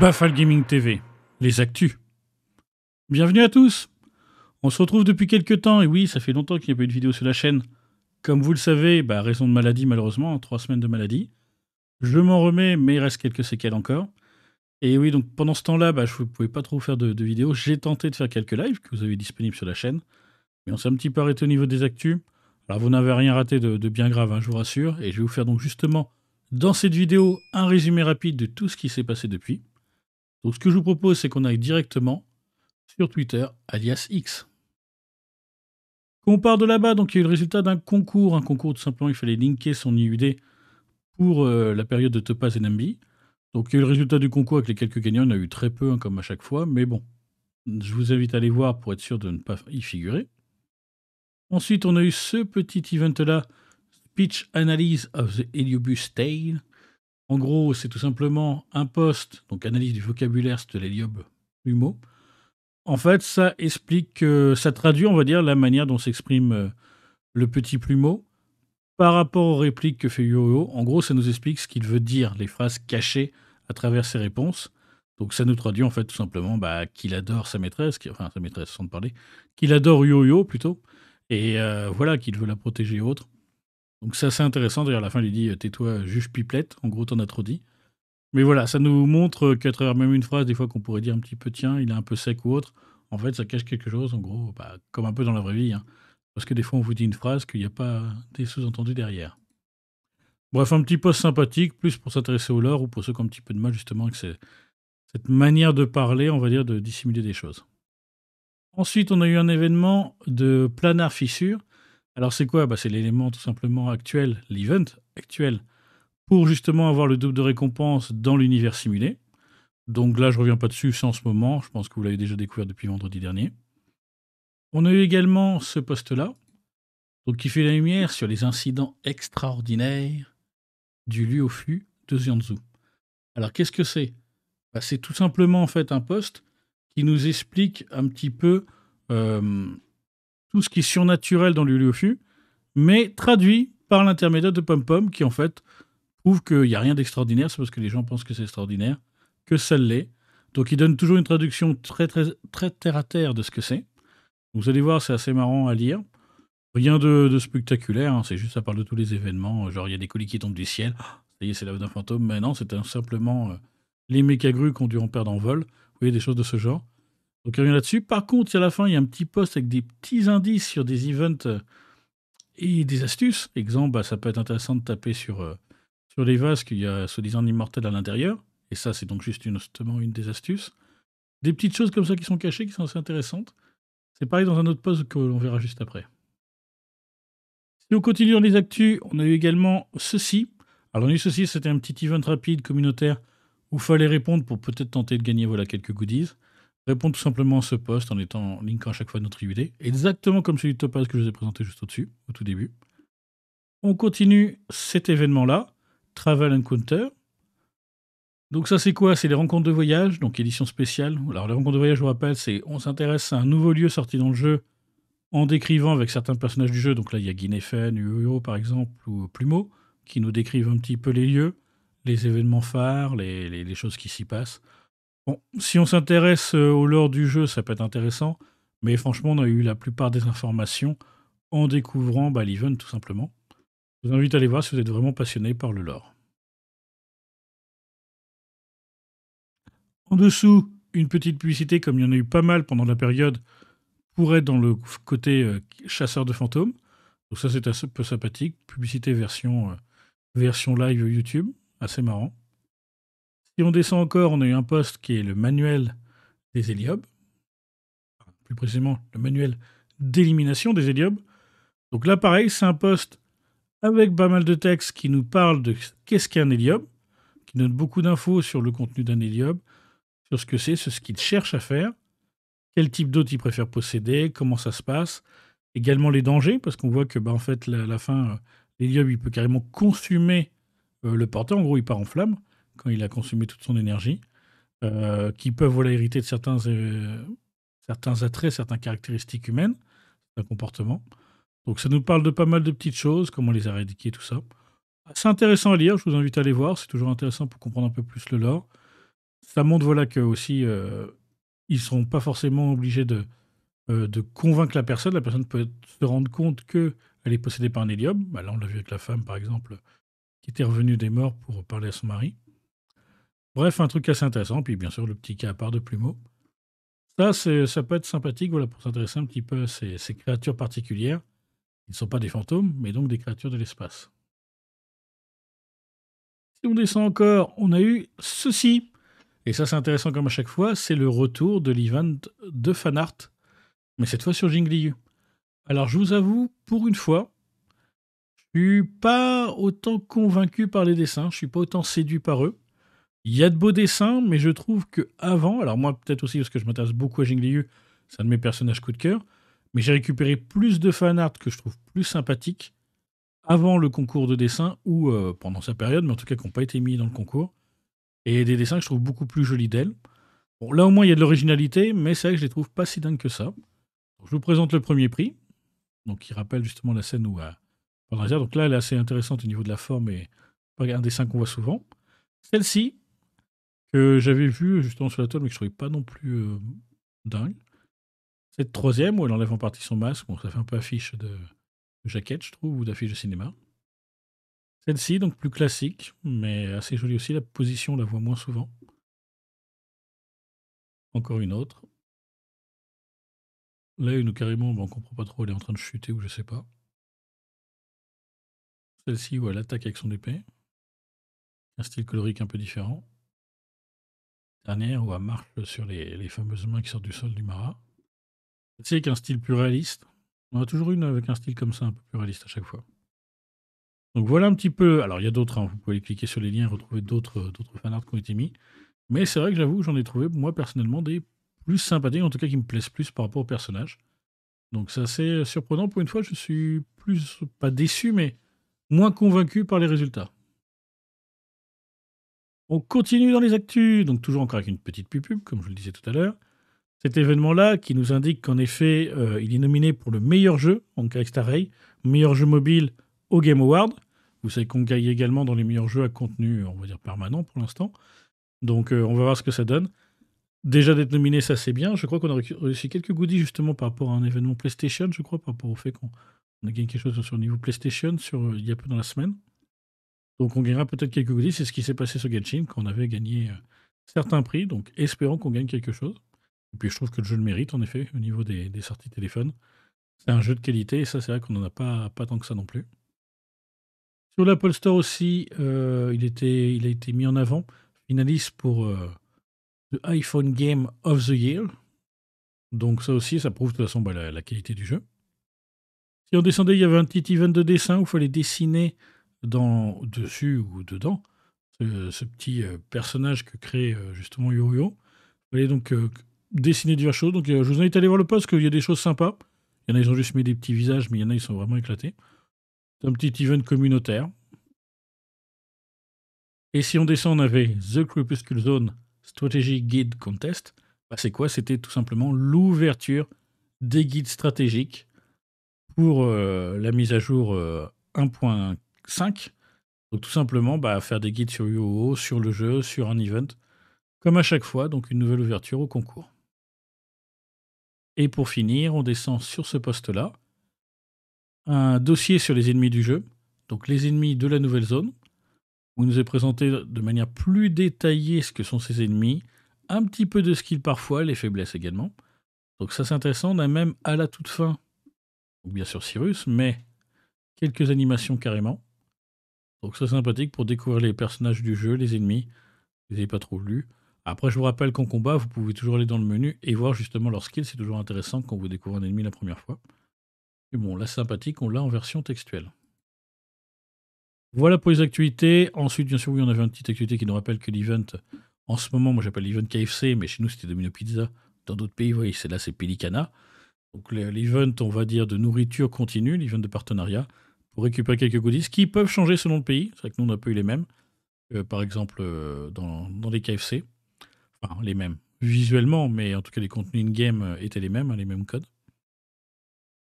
Bafal Gaming TV, les actus. Bienvenue à tous On se retrouve depuis quelques temps, et oui, ça fait longtemps qu'il n'y a pas eu de vidéo sur la chaîne. Comme vous le savez, bah, raison de maladie malheureusement, hein, trois semaines de maladie. Je m'en remets, mais il reste quelques séquelles encore. Et oui, donc pendant ce temps-là, bah, je ne pouvais pas trop faire de, de vidéos. J'ai tenté de faire quelques lives que vous avez disponibles sur la chaîne. Mais on s'est un petit peu arrêté au niveau des actus. Alors vous n'avez rien raté de, bien grave, hein, je vous rassure, et je vais vous faire donc justement dans cette vidéo un résumé rapide de tout ce qui s'est passé depuis. Donc ce que je vous propose, c'est qu'on aille directement sur Twitter, alias X. On part de là-bas, donc il y a eu le résultat d'un concours, un concours tout simplement, il fallait linker son IUD pour euh, la période de Topaz et Nambi. Donc il y a eu le résultat du concours avec les quelques gagnants, il y en a eu très peu hein, comme à chaque fois, mais bon, je vous invite à aller voir pour être sûr de ne pas y figurer. Ensuite, on a eu ce petit event-là, Speech Analysis of the Heliobus Tale. En gros, c'est tout simplement un post, donc analyse du vocabulaire de l'héliobe plumeau. En fait, ça explique, ça traduit, on va dire, la manière dont s'exprime euh, le petit plumeau par rapport aux répliques que fait Yoyo. En gros, ça nous explique ce qu'il veut dire, les phrases cachées à travers ses réponses. Donc ça nous traduit en fait tout simplement bah, qu'il adore sa maîtresse, enfin sa maîtresse sans de parler, qu'il adore Yoyo plutôt, et euh, voilà qu'il veut la protéger autre autres. Donc c'est assez intéressant. D'ailleurs, à la fin, il dit euh, Tais-toi, juge pipelette. En gros, t'en as trop dit. Mais voilà, ça nous montre qu'à travers même une phrase, des fois qu'on pourrait dire un petit peu Tiens, il est un peu sec ou autre. En fait, ça cache quelque chose, en gros, bah, comme un peu dans la vraie vie. Hein. Parce que des fois, on vous dit une phrase qu'il n'y a pas des sous-entendus derrière. Bref, un petit post sympathique, plus pour s'intéresser aux leurs ou pour ceux qui ont un petit peu de mal, justement, avec cette manière de parler, on va dire, de dissimuler des choses. Ensuite, on a eu un événement de planar fissure. Alors, c'est quoi bah, C'est l'élément tout simplement actuel, l'event actuel, pour justement avoir le double de récompense dans l'univers simulé. Donc là, je ne reviens pas dessus, c'est en ce moment. Je pense que vous l'avez déjà découvert depuis vendredi dernier. On a eu également ce poste-là, qui fait la lumière sur les incidents extraordinaires du lieu au flux de Zianzhou. Alors, qu'est-ce que c'est bah, C'est tout simplement en fait un poste qui nous explique un petit peu euh, tout ce qui est surnaturel dans l'Uliofu, mais traduit par l'intermédiaire de Pom Pom, qui en fait prouve qu'il n'y a rien d'extraordinaire, c'est parce que les gens pensent que c'est extraordinaire, que ça l'est. Donc il donne toujours une traduction très, très, très terre à terre de ce que c'est. Vous allez voir, c'est assez marrant à lire. Rien de, spectaculaire, hein. c'est juste ça parle de tous les événements. Genre, il y a des colis qui tombent du ciel. Ah, ça y est, c'est l'œuvre d'un fantôme. Mais non, c'est simplement euh, les mécagrues ont dû en perdre en vol. Vous voyez, des choses de ce genre. Donc rien là-dessus. Par contre, à la fin, il y a un petit post avec des petits indices sur des events euh, et des astuces. Exemple, bah, ça peut être intéressant de taper sur, euh, sur les vases qu'il y a soi-disant immortel à l'intérieur. Et ça, c'est donc juste une, justement une des astuces. Des petites choses comme ça qui sont cachées, qui sont assez intéressantes. C'est pareil dans un autre post que l'on verra juste après. Si on continue dans les actus, on a eu également ceci. Alors, on a eu ceci, c'était un petit event rapide communautaire où fallait répondre pour peut-être tenter de gagner voilà, quelques goodies. Répondre tout simplement à ce post en étant linkant à chaque fois notre UD. exactement comme celui de Topaz que je vous ai présenté juste au-dessus, au tout début. On continue cet événement-là, Travel Encounter. Donc ça c'est quoi C'est les rencontres de voyage, donc édition spéciale. Alors les rencontres de voyage, je vous rappelle, c'est on s'intéresse à un nouveau lieu sorti dans le jeu en décrivant avec certains personnages du jeu. Donc là il y a Guinefen, Uyo par exemple, ou Plumeau, qui nous décrivent un petit peu les lieux, les événements phares, les, choses qui s'y passent. Bon, si on s'intéresse euh, au lore du jeu, ça peut être intéressant, mais franchement, on a eu la plupart des informations en découvrant bah, l'event tout simplement. Je vous invite à aller voir si vous êtes vraiment passionné par le lore. En dessous, une petite publicité, comme il y en a eu pas mal pendant la période, pour être dans le côté euh, chasseur de fantômes. Donc ça, c'est un peu sympathique. Publicité version, euh, version live YouTube assez marrant. Si on descend encore, on a eu un poste qui est le manuel des héliobes, plus précisément le manuel d'élimination des héliobes. Donc là, pareil, c'est un poste avec pas mal de textes qui nous parle de qu'est-ce qu'un héliobe, qui donne beaucoup d'infos sur le contenu d'un héliobe, sur ce que c'est, sur ce qu'il cherche à faire, quel type d'hôte il préfère posséder, comment ça se passe, également les dangers, parce qu'on voit que bah, en fait, la, la fin, euh, l'héliobe, il peut carrément consumer euh, le porteur, en gros, il part en flamme quand il a consumé toute son énergie, euh, qui peuvent voilà, hériter de certains, euh, certains attraits, certaines caractéristiques humaines, certains comportement. Donc ça nous parle de pas mal de petites choses, comment les éradiquer, tout ça. C'est intéressant à lire, je vous invite à aller voir, c'est toujours intéressant pour comprendre un peu plus le lore. Ça montre voilà que aussi ils seront pas forcément obligés de, de convaincre la personne, la personne peut se rendre compte que elle est possédée par un hélium. Bah, là on l'a vu avec la femme par exemple, qui était revenu des morts pour parler à son mari. Bref, un truc assez intéressant. Puis bien sûr, le petit cas à part de Plumeau. Ça, ça peut être sympathique voilà, pour s'intéresser un petit peu à ces, créatures particulières. Ils ne sont pas des fantômes, mais donc des créatures de l'espace. Si on descend encore, on a eu ceci. Et ça, c'est intéressant comme à chaque fois, c'est le retour de l'Ivan de fanart, mais cette fois sur Jingliu. Alors, je vous avoue, pour une fois, pas autant convaincu par les dessins, je suis pas autant séduit par eux. Il y a de beaux dessins, mais je trouve que avant, alors moi peut-être aussi parce que je m'intéresse beaucoup à Jing Liu, c'est un de mes personnages coup de cœur, mais j'ai récupéré plus de fan art que je trouve plus sympathique avant le concours de dessin ou euh, pendant sa période, mais en tout cas qui n'ont pas été mis dans le concours. Et des dessins que je trouve beaucoup plus jolis d'elle. Bon, là au moins il y a de l'originalité, mais c'est vrai que je les trouve pas si dingues que ça. je vous présente le premier prix, donc qui rappelle justement la scène où euh, donc là, elle est assez intéressante au niveau de la forme et un dessin qu'on voit souvent. Celle-ci, que j'avais vue justement sur la toile, mais que je trouvais pas non plus euh, dingue. Cette troisième, où elle enlève en partie son masque, bon, ça fait un peu affiche de, jaquette, je trouve, ou d'affiche de cinéma. Celle-ci, donc plus classique, mais assez jolie aussi. La position, on la voit moins souvent. Encore une autre. Là, une carrément, bon, on comprend pas trop, elle est en train de chuter ou je sais pas. Celle-ci, où elle attaque avec son épée. Un style colorique un peu différent. Dernière, où elle marche sur les, fameuses mains qui sortent du sol du Mara. Celle-ci avec un style plus réaliste. On a toujours une avec un style comme ça, un peu plus réaliste à chaque fois. Donc voilà un petit peu. Alors il y a d'autres, hein, vous pouvez cliquer sur les liens et retrouver d'autres fanarts qui ont été mis. Mais c'est vrai que j'avoue, que j'en ai trouvé, moi personnellement, des plus sympathiques, en tout cas qui me plaisent plus par rapport au personnage. Donc c'est assez surprenant. Pour une fois, je suis plus, pas déçu, mais moins convaincu par les résultats. On continue dans les actus, donc toujours encore avec une petite pub, comme je le disais tout à l'heure. Cet événement-là qui nous indique qu'en effet, euh, il est nominé pour le meilleur jeu, en extra meilleur jeu mobile au Game Award. Vous savez qu'on gagne également dans les meilleurs jeux à contenu, on va dire, permanent pour l'instant. Donc euh, on va voir ce que ça donne. Déjà d'être nominé, ça c'est bien. Je crois qu'on a réussi quelques goodies justement par rapport à un événement PlayStation, je crois, par rapport au fait qu'on on a gagné quelque chose sur le niveau PlayStation euh, il y a peu dans la semaine. Donc on gagnera peut-être quelques goodies. C'est ce qui s'est passé sur Genshin qu'on on avait gagné euh, certains prix. Donc espérons qu'on gagne quelque chose. Et puis je trouve que le jeu le mérite en effet au niveau des, sorties téléphone. C'est un jeu de qualité et ça c'est vrai qu'on n'en a pas, tant que ça non plus. Sur l'Apple Store aussi, euh, il, a été mis en avant, finaliste pour le iPhone Game of the Year. Donc ça aussi, ça prouve de toute façon bah, la, qualité du jeu. Si on descendait, il y avait un petit event de dessin où il fallait dessiner dans, dessus ou dedans ce, petit euh, personnage que crée euh, justement Yoyo. Il fallait donc euh, dessiner divers choses. Donc, je vous invite à aller voir le poste, parce qu'il y a des choses sympas. Il y en a, ils ont juste mis des petits visages, mais il y en a, ils sont vraiment éclatés. C'est un petit event communautaire. Et si on descend, on avait The Crepuscule Zone Strategy Guide Contest. Bah, c'est quoi C'était tout simplement l'ouverture des guides stratégiques pour euh, la mise à jour 1.5. Euh, donc tout simplement, bah, faire des guides sur UOO, sur le jeu, sur un event, comme à chaque fois, donc une nouvelle ouverture au concours. Et pour finir, on descend sur ce poste-là, un dossier sur les ennemis du jeu, donc les ennemis de la nouvelle zone, On nous est présenté de manière plus détaillée ce que sont ces ennemis, un petit peu de skill parfois, les faiblesses également. Donc ça c'est intéressant, on a même à la toute fin ou bien sûr Cyrus, mais quelques animations carrément. Donc c'est sympathique pour découvrir les personnages du jeu, les ennemis, vous n'avez pas trop lu. Après, je vous rappelle qu'en combat, vous pouvez toujours aller dans le menu et voir justement leurs skills. C'est toujours intéressant quand vous découvrez un ennemi la première fois. Mais bon, là, sympathique, on l'a en version textuelle. Voilà pour les actualités. Ensuite, bien sûr, oui, on avait une petite actualité qui nous rappelle que l'event, en ce moment, moi j'appelle l'event KFC, mais chez nous c'était Domino Pizza. Dans d'autres pays, vous voyez, c'est là, c'est Pelicana donc l'event, on va dire, de nourriture continue, l'event de partenariat, pour récupérer quelques goodies qui peuvent changer selon le pays. C'est vrai que nous, on n'a pas eu les mêmes. Euh, par exemple, euh, dans, les KFC. Enfin, les mêmes. Visuellement, mais en tout cas, les contenus in-game euh, étaient les mêmes, hein, les mêmes codes.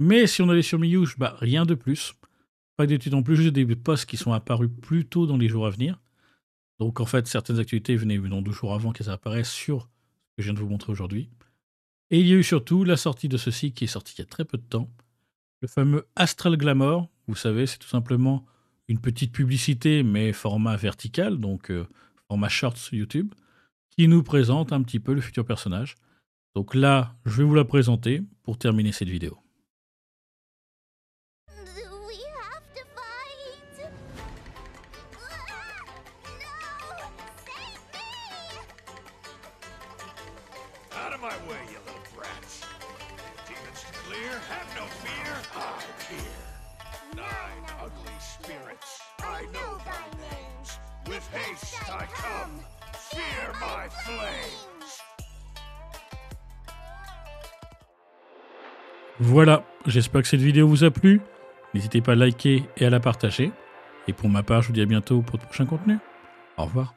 Mais si on allait sur Miyush, bah, rien de plus. Pas d'études en plus, juste des posts qui sont apparus plus tôt dans les jours à venir. Donc, en fait, certaines activités venaient dans deux jours avant qu'elles apparaissent sur ce que je viens de vous montrer aujourd'hui. Et il y a eu surtout la sortie de ceci qui est sorti il y a très peu de temps, le fameux Astral Glamour. Vous savez, c'est tout simplement une petite publicité, mais format vertical, donc euh, format shorts YouTube, qui nous présente un petit peu le futur personnage. Donc là, je vais vous la présenter pour terminer cette vidéo. Voilà, j'espère que cette vidéo vous a plu. N'hésitez pas à liker et à la partager. Et pour ma part, je vous dis à bientôt pour de prochains contenus. Au revoir.